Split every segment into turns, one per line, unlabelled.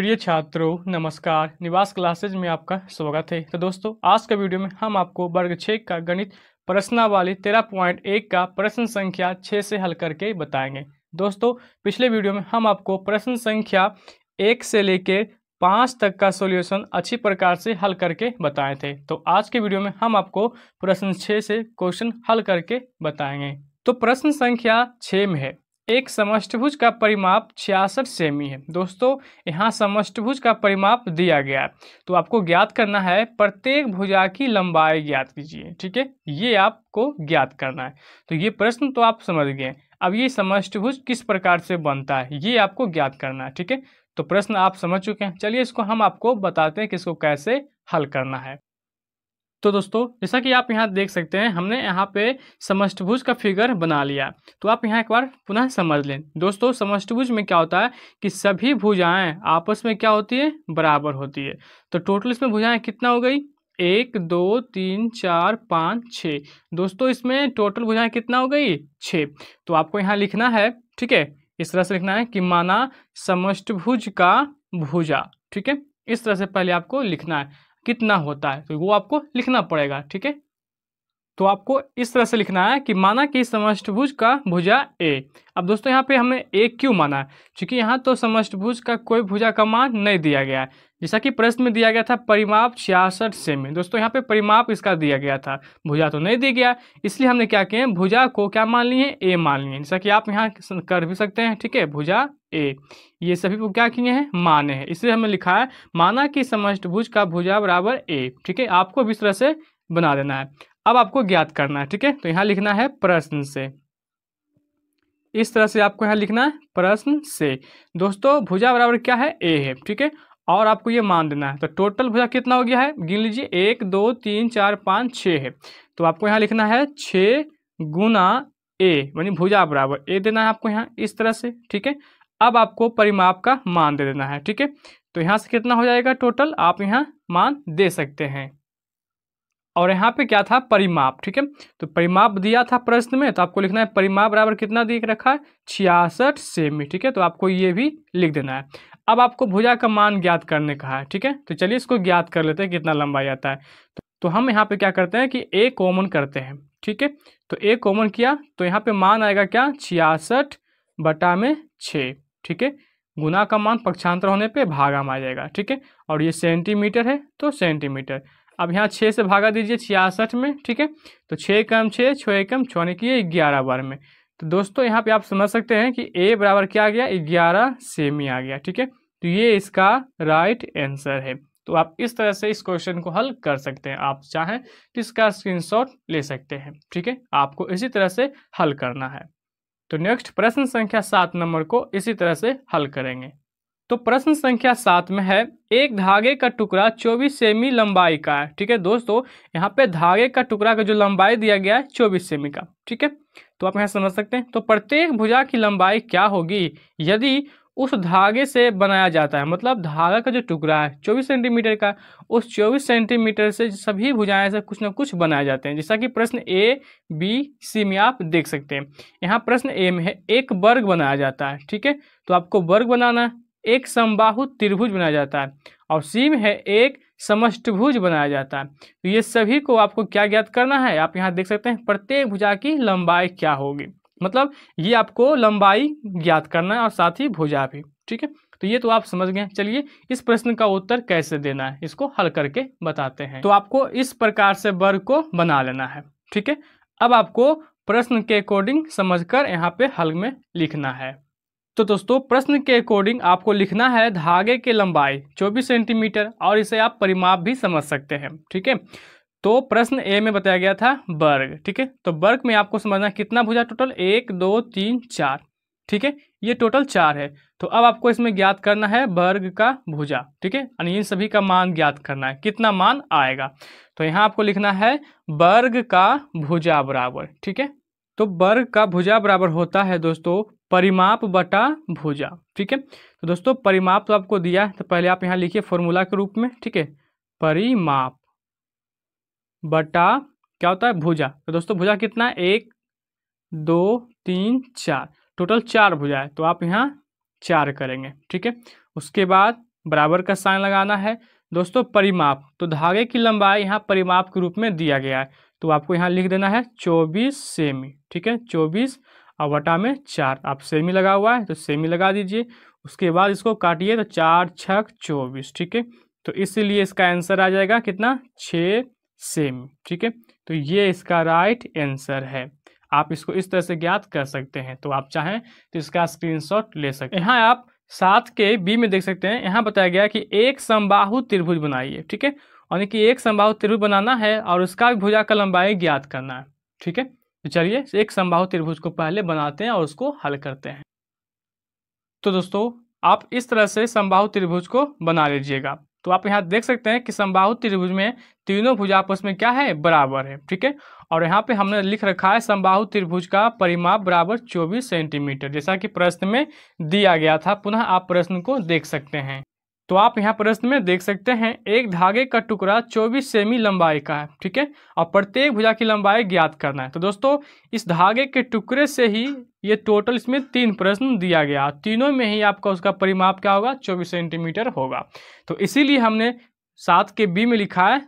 प्रिय छात्रों नमस्कार निवास क्लासेज में आपका स्वागत है तो दोस्तों आज के वीडियो में हम आपको वर्ग छः का गणित प्रश्नावाली तेरह पॉइंट एक का प्रश्न संख्या छः से हल करके बताएंगे दोस्तों पिछले वीडियो में हम आपको प्रश्न संख्या एक से लेकर पाँच तक का सॉल्यूशन अच्छी प्रकार से हल करके बताए थे तो आज के वीडियो में हम आपको प्रश्न छः से क्वेश्चन हल करके बताएंगे तो प्रश्न संख्या छः में है एक समष्टभुज का परिमाप छियासठ सेमी है दोस्तों यहाँ समष्टभुज का परिमाप दिया गया है तो आपको ज्ञात करना है प्रत्येक भुजा की लंबाई ज्ञात कीजिए ठीक है ये आपको ज्ञात करना है तो ये प्रश्न तो आप समझ गए अब ये समष्टभुज किस प्रकार से बनता है ये आपको ज्ञात करना है ठीक है तो प्रश्न आप समझ चुके हैं चलिए इसको हम आपको बताते हैं कि इसको कैसे हल करना है तो दोस्तों जैसा कि आप यहाँ देख सकते हैं हमने यहाँ पे समष्टभुज का फिगर बना लिया तो आप यहाँ एक बार पुनः समझ लें दोस्तों समष्टभुज में क्या होता है कि सभी भुजाएं आपस में क्या होती है बराबर होती है तो टोटल इसमें भुजाएं कितना हो गई एक दो तीन चार पाँच छः दोस्तों इसमें टोटल भुजाएं कितना हो गई छः तो आपको यहाँ लिखना है ठीक है इस तरह से लिखना है कि माना समष्टभुज का भुजा ठीक है इस तरह से पहले आपको लिखना है कितना होता है तो वो आपको लिखना पड़ेगा ठीक है तो आपको इस तरह से लिखना है कि माना कि समष्टभुज का भुजा ए अब दोस्तों यहाँ पे हमने ए क्यों माना है क्योंकि यहाँ तो समष्टभुज का कोई भुजा का मान नहीं दिया गया है जैसा कि प्रश्न में दिया गया था परिमाप छियासठ सेमी दोस्तों यहाँ पे परिमाप इसका दिया गया था भुजा तो नहीं दिया गया इसलिए हमने क्या किए भुजा को क्या मान लिए ए मान लिए जैसा कि आप यहाँ कर भी सकते हैं ठीक है भुजा ए ये सभी को क्या किए हैं माने हैं इसलिए हमने लिखा है माना कि भुज का भुजा बराबर ए ठीक है आपको भी इस तरह से बना देना है अब आपको ज्ञात करना है ठीक है तो यहाँ लिखना है प्रश्न से इस तरह से आपको यहाँ लिखना है प्रश्न से दोस्तों भुजा बराबर क्या है ए है ठीक है और आपको ये मान देना है तो टोटल भुजा कितना हो गया है गिन लीजिए एक दो तीन चार पाँच छः है तो आपको यहाँ लिखना है छः गुना ए यानी भुजा बराबर ए देना है आपको यहाँ इस तरह से ठीक है अब आपको परिमाप का मान दे देना है ठीक है तो यहाँ से कितना हो जाएगा टोटल आप यहाँ मान दे सकते हैं और यहाँ पे क्या था परिमाप ठीक है तो परिमाप दिया था प्रश्न में तो आपको लिखना है परिमाप बराबर कितना दिख रखा है छियासठ सेमी ठीक है तो आपको ये भी लिख देना है अब आपको भुजा का मान ज्ञात करने का है ठीक है तो चलिए इसको ज्ञात कर लेते हैं कितना लंबाई आता है तो हम यहाँ पे क्या करते हैं कि ए कॉमन करते हैं ठीक है तो ए कॉमन किया तो यहाँ पे मान आएगा क्या छियासठ बटा में छ ठीक है गुना का मान पक्षांतर होने पे भागा में आ जाएगा ठीक है और ये सेंटीमीटर है तो सेंटीमीटर अब यहाँ छः से भागा दीजिए छियासठ में ठीक है तो छः कम छः छः कम छः यानी कि ग्यारह बार में तो दोस्तों यहाँ पे आप समझ सकते हैं कि ए बराबर क्या आ गया ग्यारह सेमी आ गया ठीक है तो ये इसका राइट आंसर है तो आप इस तरह से इस क्वेश्चन को हल कर सकते हैं आप चाहें तो इसका स्क्रीनशॉट ले सकते हैं ठीक है आपको इसी तरह से हल करना है तो नेक्स्ट प्रश्न संख्या सात नंबर को इसी तरह से हल करेंगे तो प्रश्न संख्या सात में है एक धागे का टुकड़ा 24 सेमी लंबाई का है ठीक है दोस्तों यहाँ पे धागे का टुकड़ा का जो लंबाई दिया गया है 24 सेमी का ठीक है तो आप यहाँ समझ सकते हैं तो प्रत्येक भुजा की लंबाई क्या होगी यदि उस धागे से बनाया जाता है मतलब धागा का जो टुकड़ा है 24 सेंटीमीटर का उस 24 सेंटीमीटर से सभी भुजाएं से कुछ ना कुछ बनाए जाते हैं जैसा कि प्रश्न ए बी सी में आप देख सकते हैं यहाँ प्रश्न ए में है एक वर्ग बनाया जाता है ठीक है तो आपको वर्ग बनाना है एक समबाहु त्रिभुज बनाया जाता है और सी में है एक समष्टभुज बनाया जाता है तो ये सभी को आपको क्या ज्ञात करना है आप यहाँ देख सकते हैं प्रत्येक भुजा की लंबाई क्या होगी मतलब ये आपको लंबाई ज्ञात करना है और साथ ही भुजा भी ठीक है तो ये तो आप समझ गए चलिए इस प्रश्न का उत्तर कैसे देना है इसको हल करके बताते हैं तो आपको इस प्रकार से वर्ग को बना लेना है ठीक है अब आपको प्रश्न के अकॉर्डिंग समझकर यहाँ पे हल में लिखना है तो दोस्तों प्रश्न के अकॉर्डिंग आपको लिखना है धागे की लंबाई 24 सेंटीमीटर और इसे आप परिमाप भी समझ सकते हैं ठीक है तो प्रश्न ए में बताया गया था वर्ग ठीक है तो वर्ग में आपको समझना कितना भुजा टोटल एक दो तीन चार ठीक है ये टोटल चार है तो अब आपको इसमें ज्ञात करना है वर्ग का भुजा ठीक है यानी इन सभी का मान ज्ञात करना है कितना मान आएगा तो यहाँ आपको लिखना है वर्ग का भुजा बराबर ठीक है तो वर्ग का भुजा बराबर होता है दोस्तों परिमाप बटा भुजा ठीक है तो दोस्तों परिमाप तो आपको दिया है तो पहले आप यहाँ लिखिए फॉर्मूला के रूप में ठीक है परिमाप बटा क्या होता है भुजा तो दोस्तों भुजा कितना है एक दो तीन चार टोटल चार भुजा है तो आप यहाँ चार करेंगे ठीक है उसके बाद बराबर का साइन लगाना है दोस्तों परिमाप तो धागे की लंबाई यहाँ परिमाप के रूप में दिया गया है तो आपको यहाँ लिख देना है चौबीस सेमी ठीक है चौबीस और वटा में चार आप सेमी लगा हुआ है तो सेमी लगा दीजिए उसके बाद इसको काटिए तो चार छक चौबीस ठीक है तो इसीलिए इसका आंसर आ जाएगा कितना छः सेमी ठीक है तो ये इसका राइट आंसर है आप इसको इस तरह से ज्ञात कर सकते हैं तो आप चाहें तो इसका स्क्रीनशॉट ले सकते हैं यहाँ आप सात के बी में देख सकते हैं यहाँ बताया गया कि एक समबाहु त्रिभुज बनाइए ठीक है यानी कि एक समबाहु त्रिभुज बनाना है और उसका भी भुजा का लंबाई ज्ञात करना है ठीक है तो चलिए एक समबाहु त्रिभुज को पहले बनाते हैं और उसको हल करते हैं तो दोस्तों आप इस तरह से समबाहु त्रिभुज को बना लीजिएगा तो आप यहाँ देख सकते हैं कि समबाहु त्रिभुज में तीनों भुजा आपस में क्या है बराबर है ठीक है और यहाँ पे हमने लिख रखा है समबाहु त्रिभुज का परिमाप बराबर 24 सेंटीमीटर जैसा कि प्रश्न में दिया गया था पुनः आप प्रश्न को देख सकते हैं तो आप यहाँ प्रश्न में देख सकते हैं एक धागे का टुकड़ा 24 सेमी लंबाई का है ठीक है और प्रत्येक भुजा की लंबाई ज्ञात करना है तो दोस्तों इस धागे के टुकड़े से ही ये टोटल इसमें तीन प्रश्न दिया गया तीनों में ही आपका उसका परिमाप क्या होगा 24 सेंटीमीटर होगा तो इसीलिए हमने सात के बी में लिखा है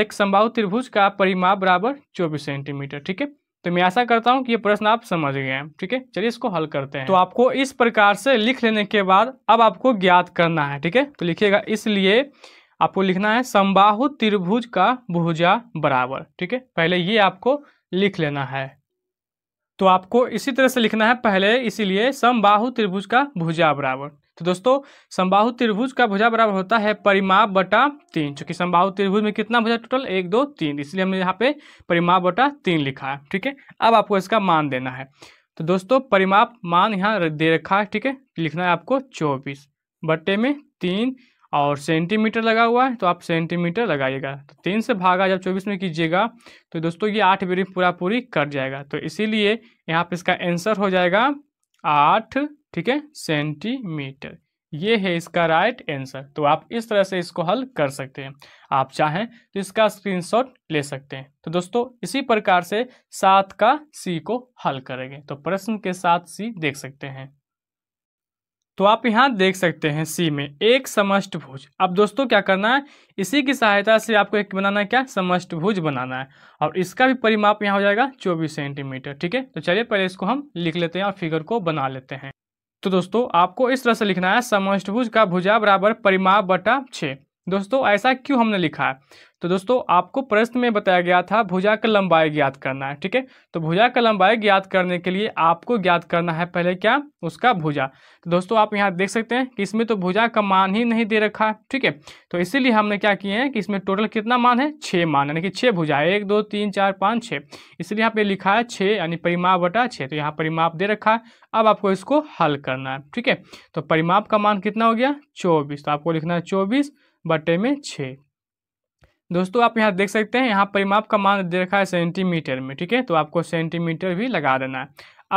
एक संभाव त्रिभुज का परिमाप बराबर चौबीस सेंटीमीटर ठीक है तो मैं ऐसा करता हूँ कि ये प्रश्न आप समझ गए हैं ठीक है चलिए इसको हल करते हैं तो आपको इस प्रकार से लिख लेने के बाद अब आपको ज्ञात करना है ठीक है तो लिखिएगा इसलिए आपको लिखना है समबाहु त्रिभुज का भुजा बराबर ठीक है पहले ये आपको लिख लेना है तो आपको इसी तरह से लिखना है पहले इसीलिए समबाहु त्रिभुज का भुजा बराबर तो दोस्तों समबाहु त्रिभुज का भुजा बराबर होता है परिमाप बटा तीन चूंकि समबाहु त्रिभुज में कितना भुजा टोटल एक दो तीन इसलिए हमने यहाँ पे परिमाप बटा तीन लिखा है ठीक है अब आपको इसका मान देना है तो दोस्तों परिमाप मान यहाँ दे रखा है ठीक है लिखना है आपको चौबीस बट्टे में तीन और सेंटीमीटर लगा हुआ है तो आप सेंटीमीटर लगाइएगा तो तीन से भागा जब चौबीस में कीजिएगा तो दोस्तों ये आठ बेरी पूरा पूरी कट जाएगा तो इसीलिए यहाँ पे इसका आंसर हो जाएगा आठ ठीक है सेंटीमीटर ये है इसका राइट आंसर तो आप इस तरह से इसको हल कर सकते हैं आप चाहें तो इसका स्क्रीनशॉट ले सकते हैं तो दोस्तों इसी प्रकार से सात का सी को हल करेंगे तो प्रश्न के साथ सी देख सकते हैं तो आप यहाँ देख सकते हैं सी में एक समष्ट भुज अब दोस्तों क्या करना है इसी की सहायता से आपको एक बनाना है क्या समष्ट भुज बनाना है और इसका भी परिमाप यहाँ हो जाएगा 24 सेंटीमीटर ठीक है तो चलिए पहले इसको हम लिख लेते हैं और फिगर को बना लेते हैं तो दोस्तों आपको इस तरह से लिखना है समष्टभुज का भुजा बराबर परिमाप बटा छः दोस्तों ऐसा क्यों हमने लिखा है तो दोस्तों आपको प्रश्न में बताया गया था भुजा का लंबाई ज्ञात करना है ठीक है तो भुजा का लंबाई ज्ञात करने के लिए आपको ज्ञात करना है पहले क्या उसका भुजा तो दोस्तों आप यहाँ देख सकते हैं कि इसमें तो भुजा का मान ही नहीं दे रखा है ठीक है तो इसीलिए हमने क्या किए हैं कि इसमें टोटल कितना मान है छः मान यानी कि छः भुजा है एक दो तीन चार पाँच छः इसलिए यहाँ पे लिखा है छः यानी परिमाप बटा छः तो यहाँ परिमाप दे रखा है अब आपको इसको हल करना है ठीक है तो परिमाप का मान कितना हो गया चौबीस तो आपको लिखना है चौबीस बटे में छः दोस्तों आप यहाँ देख सकते हैं यहाँ परिमाप का मान दे रखा है सेंटीमीटर में ठीक है तो आपको सेंटीमीटर भी लगा देना है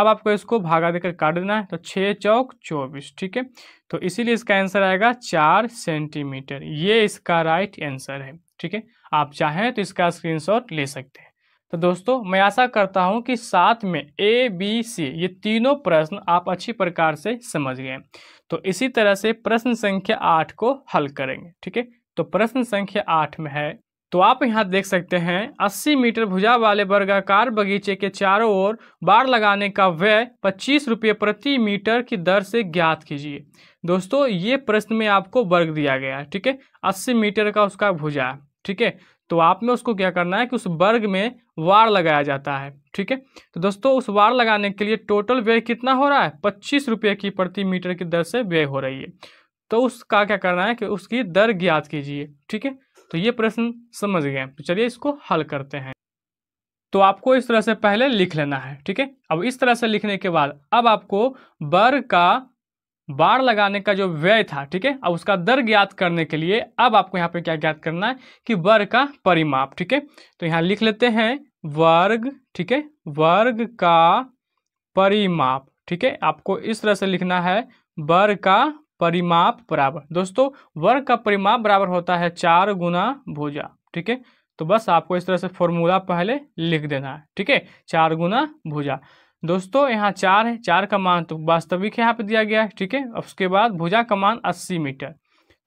अब आपको इसको भागा देकर काट देना है तो छः चौक चौबीस ठीक है तो इसीलिए इसका आंसर आएगा चार सेंटीमीटर ये इसका राइट आंसर है ठीक है आप चाहें तो इसका स्क्रीनशॉट ले सकते हैं तो दोस्तों मैं आशा करता हूं कि साथ में ए बी सी ये तीनों प्रश्न आप अच्छी प्रकार से समझ गए तो इसी तरह से प्रश्न संख्या आठ को हल करेंगे ठीक है तो प्रश्न संख्या आठ में है तो आप यहाँ देख सकते हैं 80 मीटर भुजा वाले वर्गाकार बगीचे के चारों ओर बाड़ लगाने का व्यय पच्चीस रुपये प्रति मीटर की दर से ज्ञात कीजिए दोस्तों ये प्रश्न में आपको वर्ग दिया गया है ठीक है 80 मीटर का उसका भुजा ठीक है तो आप में उसको क्या करना है कि उस वर्ग में वार लगाया जाता है ठीक है तो दोस्तों उस वार लगाने के लिए टोटल व्यय कितना हो रहा है पच्चीस रुपये की प्रति मीटर की दर से व्यय हो रही है तो उसका क्या करना है कि उसकी दर ज्ञात कीजिए ठीक है तो ये प्रश्न समझ गए तो चलिए इसको हल करते हैं तो आपको इस तरह से पहले लिख लेना है ठीक है अब इस तरह से लिखने के बाद अब आपको वर्ग का बाढ़ लगाने का जो व्यय था ठीक है अब उसका दर ज्ञात करने के लिए अब आपको यहाँ पे क्या ज्ञात करना है कि वर्ग का परिमाप ठीक है तो यहाँ लिख लेते हैं वर्ग ठीक है वर्ग का परिमाप ठीक है आपको इस तरह से लिखना है वर्ग का परिमाप बराबर दोस्तों वर्ग का परिमाप बराबर होता है चार गुना भुजा ठीक है तो बस आपको इस तरह से फॉर्मूला पहले लिख देना है ठीक है चार गुना भुजा दोस्तों यहाँ चार है चार का मान तो वास्तविक यहाँ पे दिया गया है ठीक है अब उसके बाद भुजा का मान अस्सी मीटर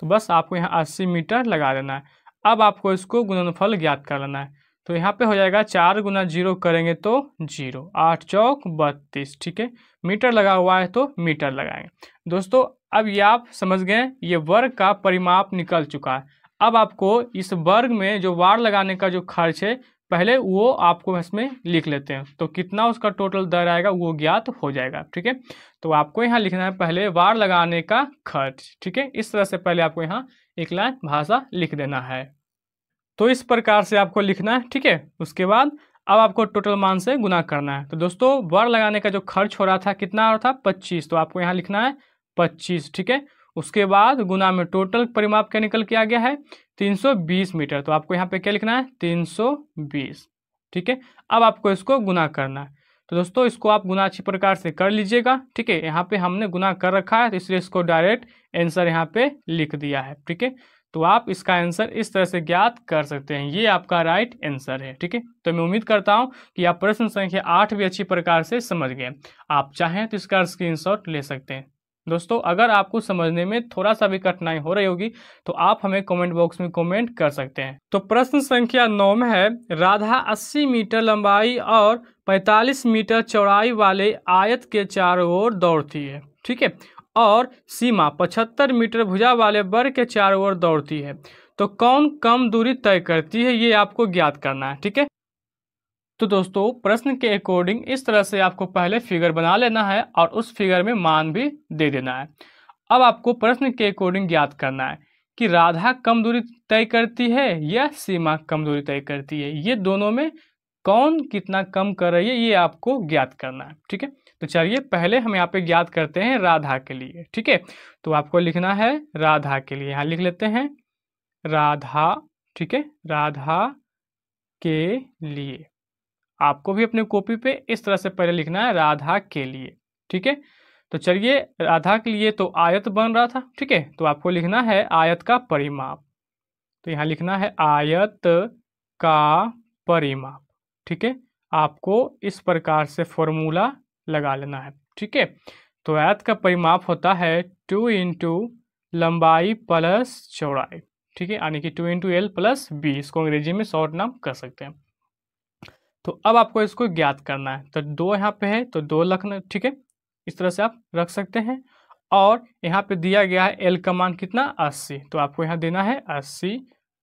तो बस आपको यहाँ अस्सी मीटर लगा देना है अब आपको इसको गुणनफल ज्ञात कर लेना है तो यहाँ पे हो जाएगा चार गुना जीरो करेंगे तो जीरो आठ चौक बत्तीस ठीक है मीटर लगा हुआ है तो मीटर लगाएंगे दोस्तों अब ये आप समझ गए ये वर्ग का परिमाप निकल चुका है अब आपको इस वर्ग में जो वार लगाने का जो खर्च है पहले वो आपको इसमें लिख लेते हैं तो कितना उसका टोटल दर आएगा वो ज्ञात हो जाएगा ठीक है तो आपको यहाँ लिखना है पहले वार लगाने का खर्च ठीक है इस तरह से पहले आपको यहाँ एक लाइन भाषा लिख देना है तो इस प्रकार से आपको लिखना है ठीक है उसके बाद अब आपको टोटल मान से गुना करना है तो दोस्तों वार लगाने का जो खर्च हो रहा था कितना हो रहा था पच्चीस तो आपको यहाँ लिखना है पच्चीस ठीक है उसके बाद गुना में टोटल परिमाप क्या निकल के आ गया है 320 मीटर तो आपको यहाँ पे क्या लिखना है 320 ठीक है अब आपको इसको गुना करना है तो दोस्तों इसको आप गुना अच्छी प्रकार से कर लीजिएगा ठीक है यहाँ पे हमने गुना कर रखा है तो इसलिए इसको डायरेक्ट आंसर यहाँ पे लिख दिया है ठीक है तो आप इसका आंसर इस तरह से ज्ञात कर सकते हैं ये आपका राइट आंसर है ठीक है तो मैं उम्मीद करता हूँ कि आप प्रश्न संख्या आठ भी अच्छी प्रकार से समझ गए आप चाहें तो इसका स्क्रीनशॉट ले सकते हैं दोस्तों अगर आपको समझने में थोड़ा सा भी कठिनाई हो रही होगी तो आप हमें कमेंट बॉक्स में कमेंट कर सकते हैं तो प्रश्न संख्या नौ में है राधा 80 मीटर लंबाई और 45 मीटर चौड़ाई वाले आयत के चारों ओर दौड़ती है ठीक है और सीमा 75 मीटर भुजा वाले वर्ग के चारों ओर दौड़ती है तो कौन कम दूरी तय करती है ये आपको ज्ञात करना है ठीक है तो दोस्तों प्रश्न के अकॉर्डिंग इस तरह से आपको पहले फिगर बना लेना है और उस फिगर में मान भी दे देना है अब आपको प्रश्न के अकॉर्डिंग ज्ञात करना है कि राधा कम दूरी तय करती है या सीमा कम दूरी तय करती है ये दोनों में कौन कितना कम कर रही है ये आपको ज्ञात करना है ठीक है तो चलिए पहले हम यहाँ पे ज्ञात करते हैं राधा के लिए ठीक है तो आपको लिखना है राधा के लिए यहाँ लिख लेते हैं राधा ठीक है राधा के लिए आपको भी अपने कॉपी पे इस तरह से पहले लिखना है राधा के लिए ठीक है तो चलिए राधा के लिए तो आयत बन रहा था ठीक है तो आपको लिखना है आयत का परिमाप तो यहाँ लिखना है आयत का परिमाप ठीक है आपको इस प्रकार से फॉर्मूला लगा लेना है ठीक है तो आयत का परिमाप होता है टू इंटू लंबाई प्लस चौड़ाई ठीक है यानी कि two into L plus B इसको अंग्रेजी में शॉर्ट नाम कर सकते हैं तो अब आपको इसको ज्ञात करना है तो दो यहाँ पे है तो दो लखन ठीक है इस तरह से आप रख सकते हैं और यहाँ पे दिया गया है एल का मान कितना अस्सी तो आपको यहाँ देना है अस्सी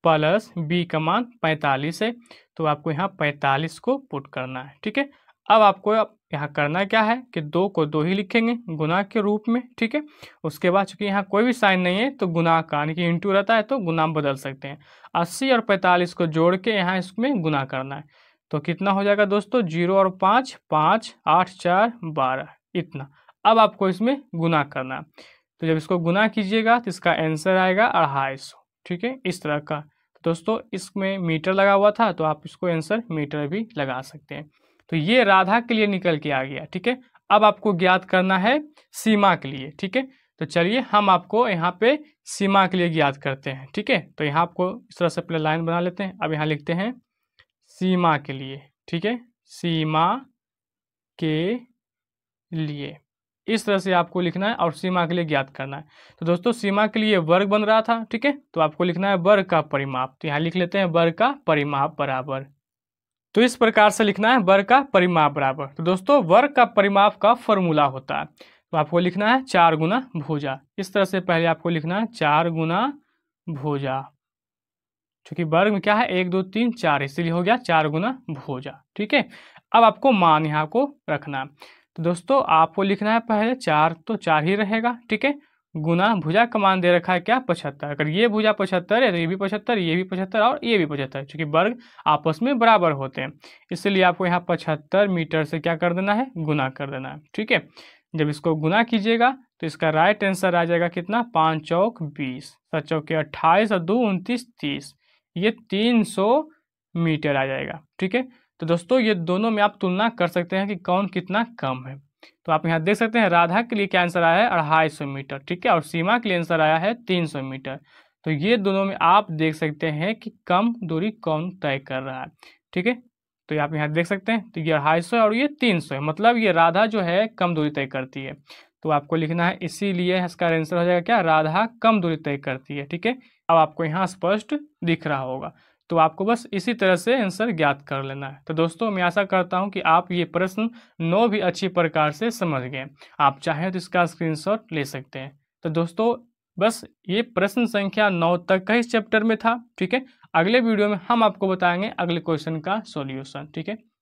प्लस बी का मान पैंतालीस है तो आपको यहाँ पैंतालीस को पुट करना है ठीक है अब आपको यहाँ करना क्या है कि दो को दो ही लिखेंगे गुना के रूप में ठीक है उसके बाद चूंकि यहाँ कोई भी साइन नहीं है तो गुना का यानी कि इंटू रहता है तो गुना बदल सकते हैं अस्सी और पैंतालीस को जोड़ के यहाँ इसमें गुना करना है तो कितना हो जाएगा दोस्तों जीरो और पाँच पाँच आठ चार बारह इतना अब आपको इसमें गुना करना तो जब इसको गुना कीजिएगा तो इसका आंसर आएगा अढ़ाई सौ ठीक है इस तरह का तो दोस्तों इसमें मीटर लगा हुआ था तो आप इसको आंसर मीटर भी लगा सकते हैं तो ये राधा के लिए निकल के आ गया ठीक है अब आपको ज्ञात करना है सीमा के लिए ठीक है तो चलिए हम आपको यहाँ पे सीमा के लिए ज्ञात करते हैं ठीक है तो यहाँ आपको इस तरह से अपने लाइन बना लेते हैं अब यहाँ लिखते हैं सीमा के लिए ठीक है सीमा के लिए इस तरह से आपको लिखना है और सीमा के लिए ज्ञात करना है तो दोस्तों सीमा के लिए वर्ग बन रहा था ठीक है तो आपको लिखना है वर्ग का परिमाप तो यहाँ लिख लेते हैं वर्ग का परिमाप बराबर तो इस प्रकार से लिखना है वर्ग का परिमाप बराबर तो दोस्तों वर्ग का परिमाप का फॉर्मूला होता है तो आपको लिखना है चार गुना भुजा इस तरह से पहले आपको लिखना है चार गुना भुजा क्योंकि वर्ग में क्या है एक दो तीन चार इसलिए हो गया चार गुना भोजा ठीक है अब आपको मान यहाँ को रखना है तो दोस्तों आपको लिखना है पहले चार तो चार ही रहेगा ठीक है गुना भुजा का मान दे रखा है क्या पचहत्तर अगर ये भुजा पचहत्तर है तो ये भी पचहत्तर ये भी पचहत्तर और ये भी पचहत्तर क्योंकि वर्ग आपस में बराबर होते हैं इसलिए आपको यहाँ पचहत्तर मीटर से क्या कर देना है गुना कर देना है ठीक है जब इसको गुना कीजिएगा तो इसका राइट आंसर आ जाएगा कितना पाँच चौक बीस सात चौके अट्ठाईस और दो उनतीस तीस ये 300 मीटर आ जाएगा ठीक है तो दोस्तों ये दोनों में आप तुलना कर सकते हैं कि कौन कितना कम है तो आप यहाँ देख सकते हैं राधा के लिए क्या आंसर आया है अढ़ाई सौ मीटर ठीक है और सीमा के लिए आंसर आया है तीन सौ मीटर तो ये दोनों में आप देख सकते हैं कि कम दूरी कौन तय कर रहा है ठीक है तो आप यहाँ देख सकते हैं तो ये अढ़ाई सौ और ये तीन सौ है मतलब ये राधा जो है कम दूरी तय करती है तो आपको लिखना है इसीलिए इसका आंसर हो जाएगा क्या राधा कम दूरी तय करती है ठीक है अब आपको यहाँ स्पष्ट दिख रहा होगा तो आपको बस इसी तरह से आंसर ज्ञात कर लेना है तो दोस्तों मैं आशा करता हूँ कि आप ये प्रश्न नौ भी अच्छी प्रकार से समझ गए आप चाहें तो इसका स्क्रीन ले सकते हैं तो दोस्तों बस ये प्रश्न संख्या नौ तक का इस चैप्टर में था ठीक है अगले वीडियो में हम आपको बताएंगे अगले क्वेश्चन का सॉल्यूशन ठीक है